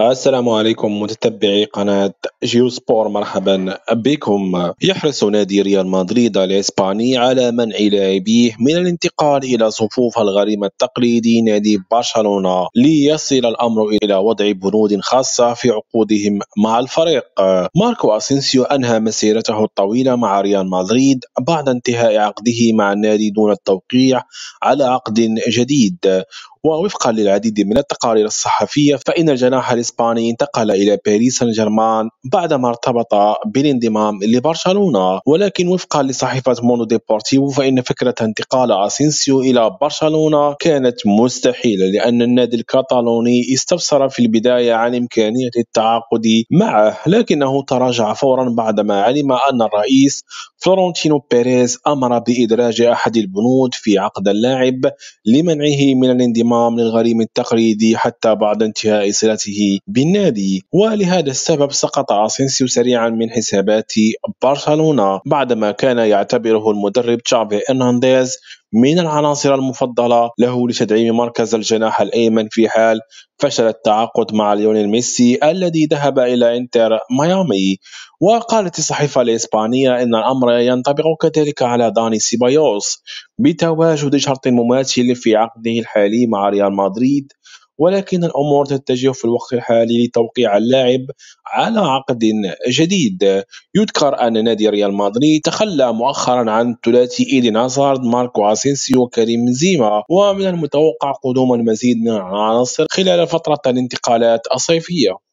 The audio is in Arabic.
السلام عليكم متتبعي قناة جيو سبور مرحبا بكم يحرص نادي ريال مدريد الإسباني على منع لاعبيه من الانتقال إلى صفوف الغريم التقليدي نادي برشلونة ليصل الأمر إلى وضع بنود خاصة في عقودهم مع الفريق ماركو أسينسيو أنهى مسيرته الطويلة مع ريال مدريد بعد انتهاء عقده مع النادي دون التوقيع على عقد جديد ووفقا للعديد من التقارير الصحفية فإن الجناح الإسباني انتقل إلى باريس سان جيرمان بعدما ارتبط بالانضمام لبرشلونة ولكن وفقا لصحيفة مونو ديبورتيفو فإن فكرة انتقال أسينسيو إلى برشلونة كانت مستحيلة لأن النادي الكتالوني استفسر في البداية عن إمكانية التعاقد معه لكنه تراجع فورا بعدما علم أن الرئيس فلورنتينو بيريز أمر بإدراج أحد البنود في عقد اللاعب لمنعه من الانضمام الانضمام للغريم التقليدي حتى بعد انتهاء صلته بالنادي ولهذا السبب سقط اسينسيو سريعا من حسابات برشلونة بعدما كان يعتبره المدرب تشافي ارنانديز من العناصر المفضلة له لتدعيم مركز الجناح الأيمن في حال فشل التعاقد مع ليونيل ميسي الذي ذهب إلى إنتر ميامي وقالت الصحيفة الإسبانية إن الأمر ينطبق كذلك على داني سيبايوس بتواجد شرط مماثل في عقده الحالي مع ريال مدريد ولكن الأمور تتجه في الوقت الحالي لتوقيع اللاعب على عقد جديد يذكر أن نادي ريال مدريد تخلى مؤخرا عن ثلاثي إيدي نازارد ماركو أسينسيو وكريم زيما ومن المتوقع قدوم المزيد من العناصر خلال فترة الانتقالات الصيفية